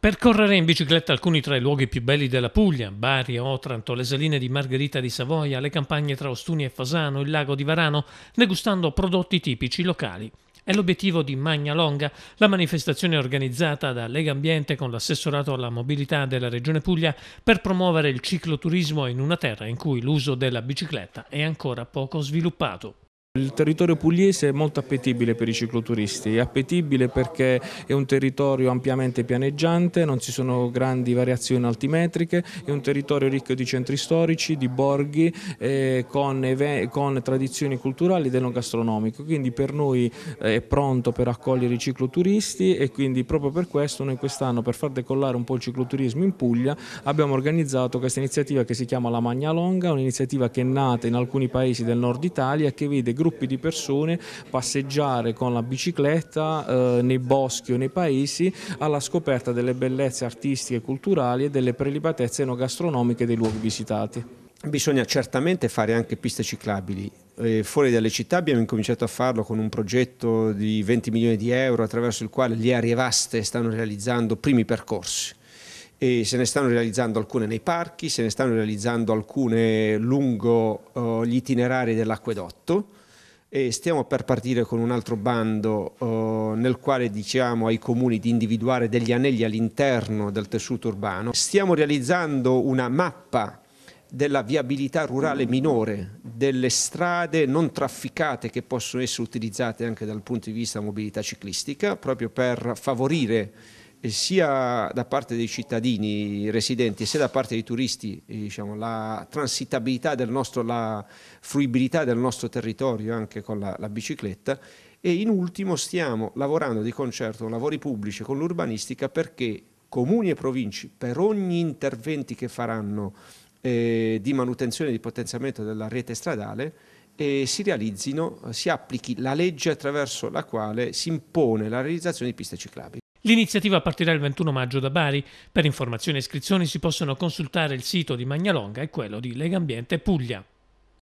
Percorrere in bicicletta alcuni tra i luoghi più belli della Puglia, Bari, Otranto, le saline di Margherita di Savoia, le campagne tra Ostuni e Fasano, il lago di Varano, degustando prodotti tipici locali. È l'obiettivo di Magna Longa, la manifestazione organizzata da Lega Ambiente con l'assessorato alla mobilità della Regione Puglia per promuovere il cicloturismo in una terra in cui l'uso della bicicletta è ancora poco sviluppato. Il territorio pugliese è molto appetibile per i cicloturisti, è appetibile perché è un territorio ampiamente pianeggiante, non ci sono grandi variazioni altimetriche, è un territorio ricco di centri storici, di borghi, eh, con, con, tradizioni culturali ed enogastronomiche, quindi per noi eh, è pronto per accogliere i cicloturisti e quindi proprio per questo noi quest'anno per far decollare un po' il cicloturismo in Puglia abbiamo organizzato questa iniziativa che si chiama La Magna Longa, un'iniziativa che è nata in alcuni paesi del nord Italia che vede gruppi di persone passeggiare con la bicicletta eh, nei boschi o nei paesi alla scoperta delle bellezze artistiche e culturali e delle prelibatezze enogastronomiche dei luoghi visitati. Bisogna certamente fare anche piste ciclabili, eh, fuori dalle città abbiamo incominciato a farlo con un progetto di 20 milioni di euro attraverso il quale le aree vaste stanno realizzando primi percorsi. E se ne stanno realizzando alcune nei parchi, se ne stanno realizzando alcune lungo uh, gli itinerari dell'acquedotto, e stiamo per partire con un altro bando eh, nel quale diciamo ai comuni di individuare degli anelli all'interno del tessuto urbano. Stiamo realizzando una mappa della viabilità rurale minore, delle strade non trafficate che possono essere utilizzate anche dal punto di vista della mobilità ciclistica, proprio per favorire eh, sia da parte dei cittadini residenti sia da parte dei turisti eh, diciamo, la transitabilità del nostro, la fruibilità del nostro territorio anche con la, la bicicletta e in ultimo stiamo lavorando di concerto con lavori pubblici e con l'urbanistica perché comuni e provinci per ogni intervento che faranno eh, di manutenzione e di potenziamento della rete stradale eh, si realizzino, si applichi la legge attraverso la quale si impone la realizzazione di piste ciclabili. L'iniziativa partirà il 21 maggio da Bari. Per informazioni e iscrizioni si possono consultare il sito di Magnalonga e quello di Legambiente Puglia.